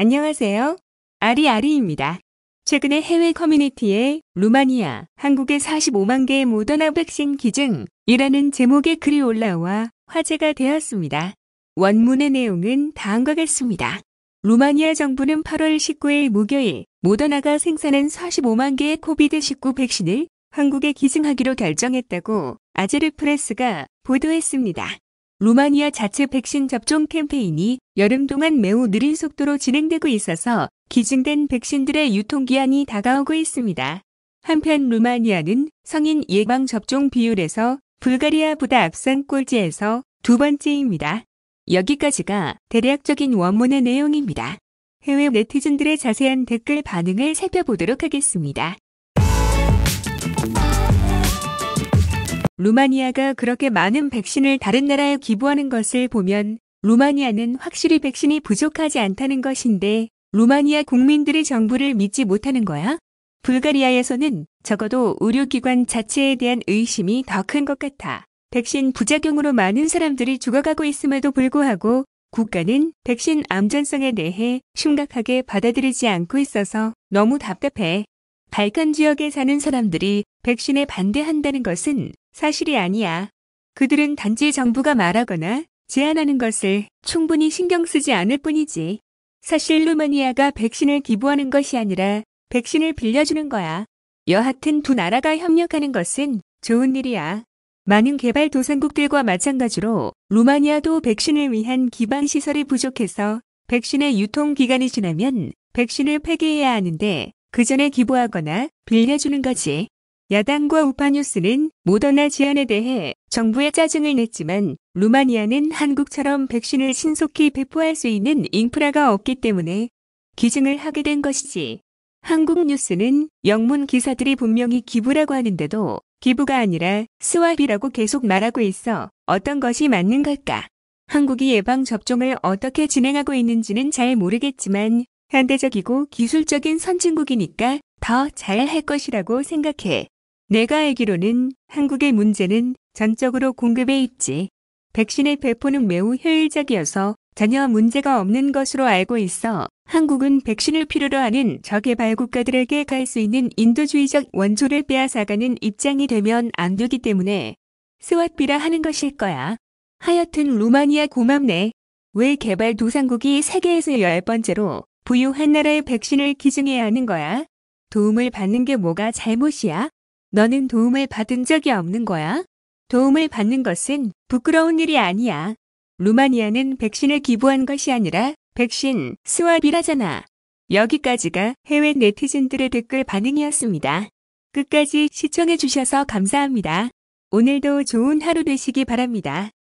안녕하세요. 아리아리입니다. 최근에 해외 커뮤니티에 루마니아, 한국의 45만 개의 모더나 백신 기증이라는 제목의 글이 올라와 화제가 되었습니다. 원문의 내용은 다음과 같습니다. 루마니아 정부는 8월 19일 목요일 모더나가 생산한 45만 개의 코비드19 백신을 한국에 기증하기로 결정했다고 아제르 프레스가 보도했습니다. 루마니아 자체 백신 접종 캠페인이 여름 동안 매우 느린 속도로 진행되고 있어서 기증된 백신들의 유통기한이 다가오고 있습니다. 한편 루마니아는 성인 예방 접종 비율에서 불가리아보다 앞선 꼴찌에서 두 번째입니다. 여기까지가 대략적인 원문의 내용입니다. 해외 네티즌들의 자세한 댓글 반응을 살펴보도록 하겠습니다. 루마니아가 그렇게 많은 백신을 다른 나라에 기부하는 것을 보면 루마니아는 확실히 백신이 부족하지 않다는 것인데 루마니아 국민들이 정부를 믿지 못하는 거야? 불가리아에서는 적어도 의료기관 자체에 대한 의심이 더 큰 것 같아. 백신 부작용으로 많은 사람들이 죽어가고 있음에도 불구하고 국가는 백신 암전성에 대해 심각하게 받아들이지 않고 있어서 너무 답답해. 발칸 지역에 사는 사람들이 백신에 반대한다는 것은 사실이 아니야. 그들은 단지 정부가 말하거나 제안하는 것을 충분히 신경 쓰지 않을 뿐이지. 사실 루마니아가 백신을 기부하는 것이 아니라 백신을 빌려주는 거야. 여하튼 두 나라가 협력하는 것은 좋은 일이야. 많은 개발도상국들과 마찬가지로 루마니아도 백신을 위한 기반시설이 부족해서 백신의 유통기간이 지나면 백신을 폐기해야 하는데 그 전에 기부하거나 빌려주는 거지. 야당과 우파 뉴스는 모더나 제안에 대해 정부에 짜증을 냈지만 루마니아는 한국처럼 백신을 신속히 배포할 수 있는 인프라가 없기 때문에 기증을 하게 된 것이지. 한국 뉴스는 영문 기사들이 분명히 기부라고 하는데도 기부가 아니라 스와비라고 계속 말하고 있어 어떤 것이 맞는 걸까? 한국이 예방접종을 어떻게 진행하고 있는지는 잘 모르겠지만 현대적이고 기술적인 선진국이니까 더 잘할 것이라고 생각해. 내가 알기로는 한국의 문제는 전적으로 공급에 있지. 백신의 배포는 매우 효율적이어서 전혀 문제가 없는 것으로 알고 있어 한국은 백신을 필요로 하는 저개발 국가들에게 갈 수 있는 인도주의적 원조를 빼앗아가는 입장이 되면 안 되기 때문에 스왓비라 하는 것일 거야. 하여튼 루마니아 고맙네. 왜 개발 도상국이 세계에서 열 번째로 부유한 나라의 백신을 기증해야 하는 거야. 도움을 받는 게 뭐가 잘못이야? 너는 도움을 받은 적이 없는 거야? 도움을 받는 것은 부끄러운 일이 아니야. 루마니아는 백신을 기부한 것이 아니라 백신 스왑이라잖아. 여기까지가 해외 네티즌들의 댓글 반응이었습니다. 끝까지 시청해주셔서 감사합니다. 오늘도 좋은 하루 되시기 바랍니다.